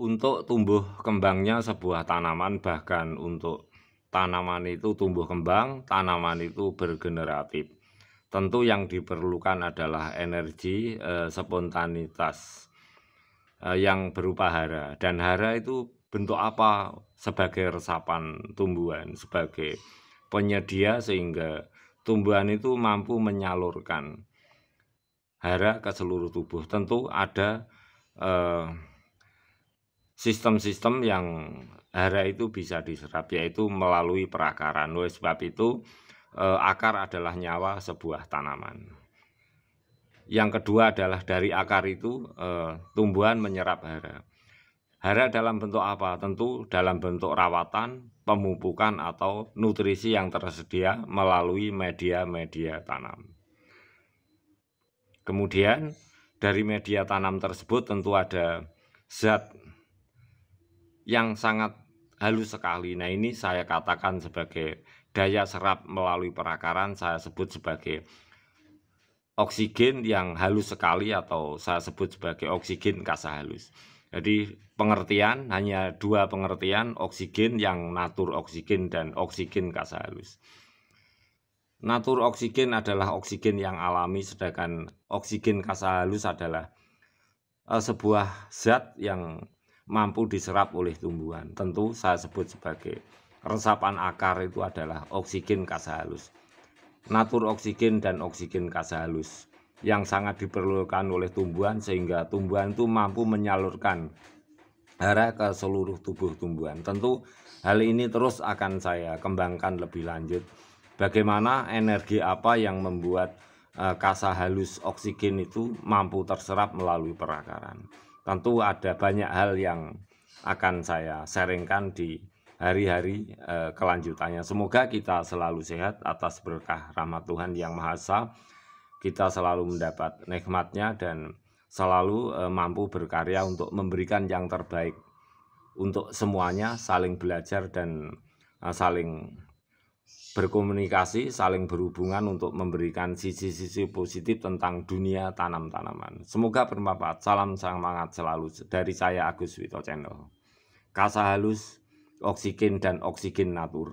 untuk tumbuh kembangnya sebuah tanaman bahkan untuk tanaman itu tumbuh kembang, tanaman itu bergeneratif. Tentu yang diperlukan adalah energi e, spontanitas e, yang berupa hara dan hara itu bentuk apa sebagai resapan tumbuhan, sebagai penyedia sehingga tumbuhan itu mampu menyalurkan hara ke seluruh tubuh. Tentu ada eh, sistem-sistem yang hara itu bisa diserap yaitu melalui perakaran. Oleh sebab itu eh, akar adalah nyawa sebuah tanaman. Yang kedua adalah dari akar itu eh, tumbuhan menyerap hara. Hara dalam bentuk apa? Tentu dalam bentuk rawatan, pemupukan atau nutrisi yang tersedia melalui media-media tanam. Kemudian dari media tanam tersebut tentu ada zat yang sangat halus sekali. Nah, ini saya katakan sebagai daya serap melalui perakaran saya sebut sebagai oksigen yang halus sekali atau saya sebut sebagai oksigen kasa halus. Jadi pengertian hanya dua pengertian oksigen yang natur oksigen dan oksigen kasa halus. Natur oksigen adalah oksigen yang alami sedangkan oksigen kasa halus adalah eh, sebuah zat yang mampu diserap oleh tumbuhan. Tentu saya sebut sebagai resapan akar itu adalah oksigen kasa halus. Natur oksigen dan oksigen kasa halus yang sangat diperlukan oleh tumbuhan sehingga tumbuhan itu mampu menyalurkan hara ke seluruh tubuh tumbuhan. Tentu hal ini terus akan saya kembangkan lebih lanjut. Bagaimana energi apa yang membuat eh, kasa halus oksigen itu mampu terserap melalui perakaran tentu ada banyak hal yang akan saya sharingkan di hari-hari eh, kelanjutannya. Semoga kita selalu sehat atas berkah rahmat Tuhan yang Maha Esa. Kita selalu mendapat nikmatnya dan selalu eh, mampu berkarya untuk memberikan yang terbaik untuk semuanya, saling belajar dan eh, saling berkomunikasi, saling berhubungan untuk memberikan sisi-sisi positif tentang dunia tanam-tanaman. Semoga bermanfaat. Salam semangat selalu dari saya Agus Wito Channel. Kasa halus, oksigen dan oksigen natur.